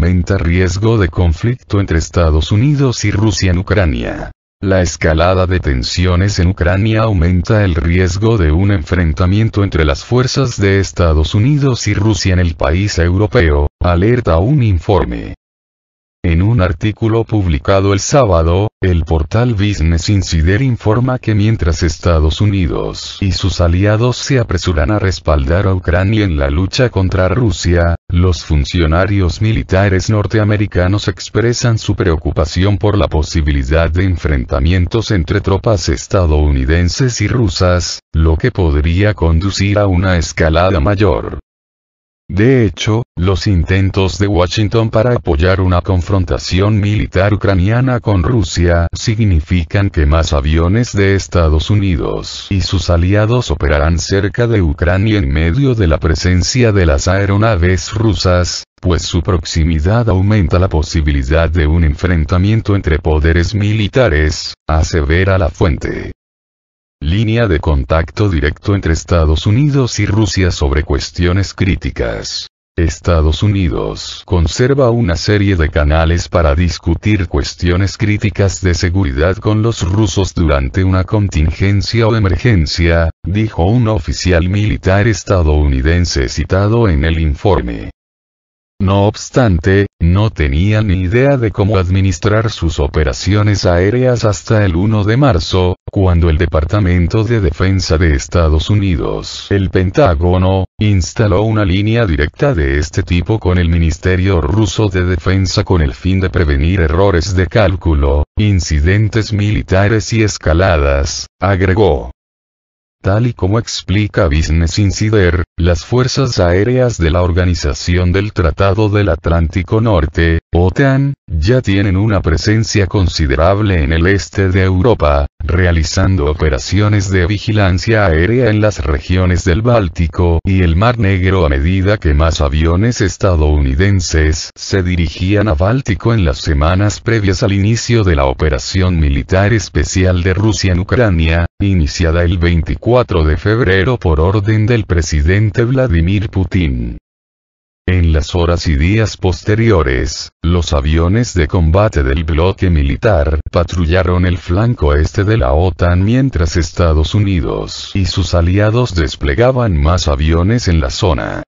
aumenta riesgo de conflicto entre Estados Unidos y Rusia en Ucrania. La escalada de tensiones en Ucrania aumenta el riesgo de un enfrentamiento entre las fuerzas de Estados Unidos y Rusia en el país europeo, alerta un informe. En un artículo publicado el sábado, el portal Business Insider informa que mientras Estados Unidos y sus aliados se apresuran a respaldar a Ucrania en la lucha contra Rusia, los funcionarios militares norteamericanos expresan su preocupación por la posibilidad de enfrentamientos entre tropas estadounidenses y rusas, lo que podría conducir a una escalada mayor. De hecho, los intentos de Washington para apoyar una confrontación militar ucraniana con Rusia significan que más aviones de Estados Unidos y sus aliados operarán cerca de Ucrania en medio de la presencia de las aeronaves rusas, pues su proximidad aumenta la posibilidad de un enfrentamiento entre poderes militares, asevera la fuente. Línea de contacto directo entre Estados Unidos y Rusia sobre cuestiones críticas. Estados Unidos conserva una serie de canales para discutir cuestiones críticas de seguridad con los rusos durante una contingencia o emergencia, dijo un oficial militar estadounidense citado en el informe. No obstante, no tenía ni idea de cómo administrar sus operaciones aéreas hasta el 1 de marzo, cuando el Departamento de Defensa de Estados Unidos, el Pentágono, instaló una línea directa de este tipo con el Ministerio Ruso de Defensa con el fin de prevenir errores de cálculo, incidentes militares y escaladas, agregó. Tal y como explica Business Insider, las fuerzas aéreas de la Organización del Tratado del Atlántico Norte, OTAN, ya tienen una presencia considerable en el este de Europa, realizando operaciones de vigilancia aérea en las regiones del Báltico y el Mar Negro a medida que más aviones estadounidenses se dirigían a Báltico en las semanas previas al inicio de la operación militar especial de Rusia en Ucrania, iniciada el 24 de febrero por orden del presidente Vladimir Putin. En las horas y días posteriores, los aviones de combate del bloque militar patrullaron el flanco este de la OTAN mientras Estados Unidos y sus aliados desplegaban más aviones en la zona.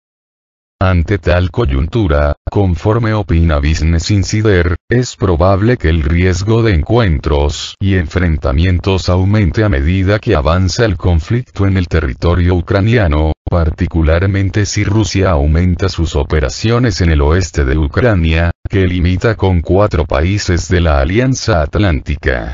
Ante tal coyuntura, conforme opina Business Insider, es probable que el riesgo de encuentros y enfrentamientos aumente a medida que avanza el conflicto en el territorio ucraniano, particularmente si Rusia aumenta sus operaciones en el oeste de Ucrania, que limita con cuatro países de la Alianza Atlántica.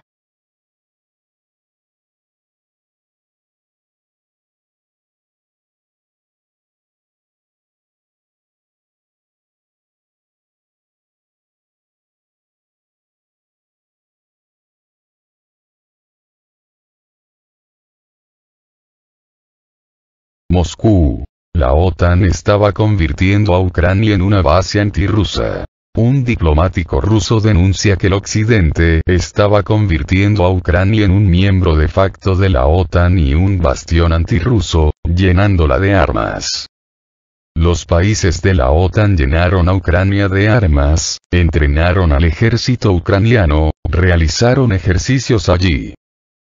Moscú. La OTAN estaba convirtiendo a Ucrania en una base antirrusa. Un diplomático ruso denuncia que el Occidente estaba convirtiendo a Ucrania en un miembro de facto de la OTAN y un bastión antirruso, llenándola de armas. Los países de la OTAN llenaron a Ucrania de armas, entrenaron al ejército ucraniano, realizaron ejercicios allí.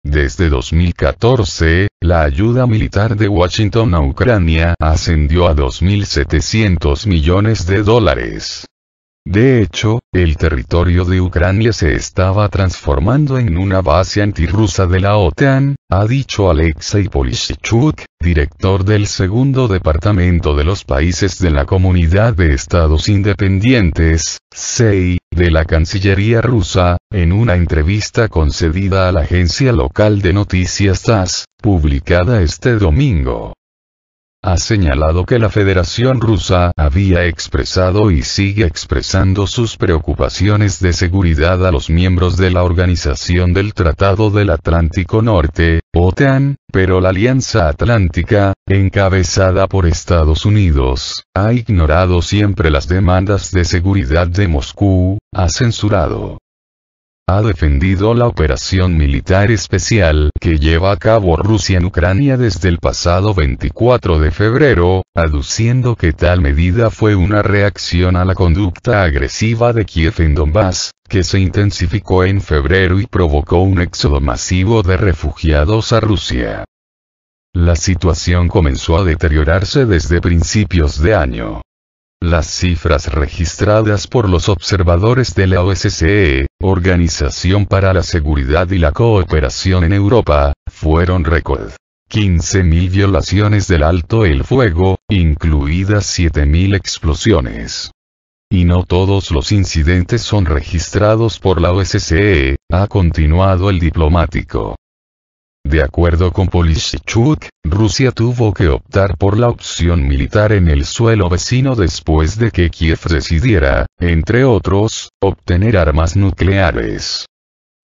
Desde 2014, la ayuda militar de Washington a Ucrania ascendió a 2.700 millones de dólares. De hecho, el territorio de Ucrania se estaba transformando en una base antirrusa de la OTAN, ha dicho Alexei Polishchuk, director del segundo departamento de los países de la Comunidad de Estados Independientes, SEI, de la Cancillería rusa, en una entrevista concedida a la agencia local de noticias TASS, publicada este domingo ha señalado que la Federación Rusa había expresado y sigue expresando sus preocupaciones de seguridad a los miembros de la Organización del Tratado del Atlántico Norte, OTAN, pero la Alianza Atlántica, encabezada por Estados Unidos, ha ignorado siempre las demandas de seguridad de Moscú, ha censurado ha defendido la operación militar especial que lleva a cabo Rusia en Ucrania desde el pasado 24 de febrero, aduciendo que tal medida fue una reacción a la conducta agresiva de Kiev en Donbass, que se intensificó en febrero y provocó un éxodo masivo de refugiados a Rusia. La situación comenzó a deteriorarse desde principios de año. Las cifras registradas por los observadores de la OSCE, Organización para la Seguridad y la Cooperación en Europa, fueron récord. 15.000 violaciones del alto el fuego, incluidas 7.000 explosiones. Y no todos los incidentes son registrados por la OSCE, ha continuado el diplomático. De acuerdo con Polishchuk, Rusia tuvo que optar por la opción militar en el suelo vecino después de que Kiev decidiera, entre otros, obtener armas nucleares.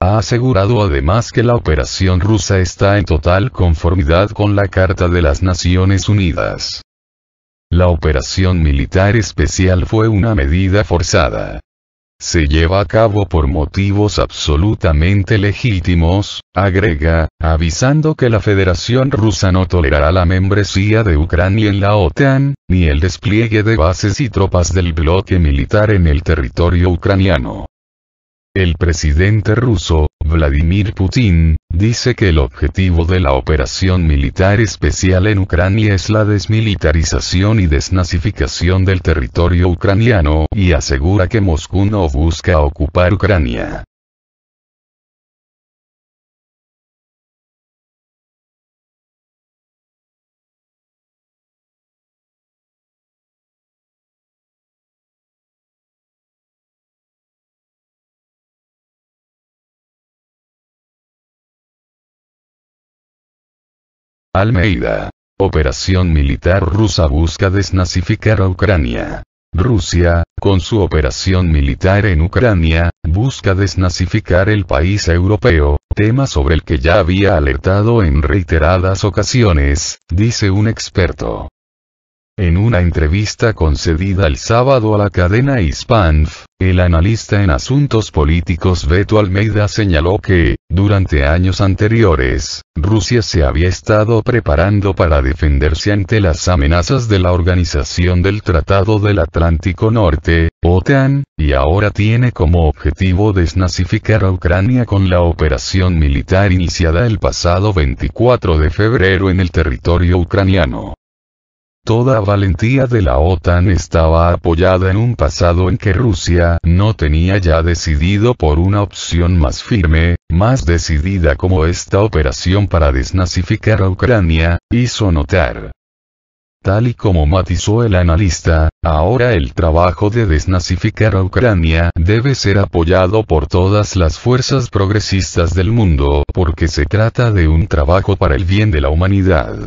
Ha asegurado además que la operación rusa está en total conformidad con la Carta de las Naciones Unidas. La operación militar especial fue una medida forzada se lleva a cabo por motivos absolutamente legítimos, agrega, avisando que la Federación Rusa no tolerará la membresía de Ucrania en la OTAN, ni el despliegue de bases y tropas del bloque militar en el territorio ucraniano. El presidente ruso, Vladimir Putin, dice que el objetivo de la operación militar especial en Ucrania es la desmilitarización y desnazificación del territorio ucraniano y asegura que Moscú no busca ocupar Ucrania. Almeida. Operación militar rusa busca desnazificar a Ucrania. Rusia, con su operación militar en Ucrania, busca desnazificar el país europeo, tema sobre el que ya había alertado en reiteradas ocasiones, dice un experto. En una entrevista concedida el sábado a la cadena Hispanf, el analista en asuntos políticos Beto Almeida señaló que, durante años anteriores, Rusia se había estado preparando para defenderse ante las amenazas de la Organización del Tratado del Atlántico Norte, OTAN, y ahora tiene como objetivo desnazificar a Ucrania con la operación militar iniciada el pasado 24 de febrero en el territorio ucraniano. Toda valentía de la OTAN estaba apoyada en un pasado en que Rusia no tenía ya decidido por una opción más firme, más decidida como esta operación para desnazificar a Ucrania, hizo notar. Tal y como matizó el analista, ahora el trabajo de desnazificar a Ucrania debe ser apoyado por todas las fuerzas progresistas del mundo porque se trata de un trabajo para el bien de la humanidad.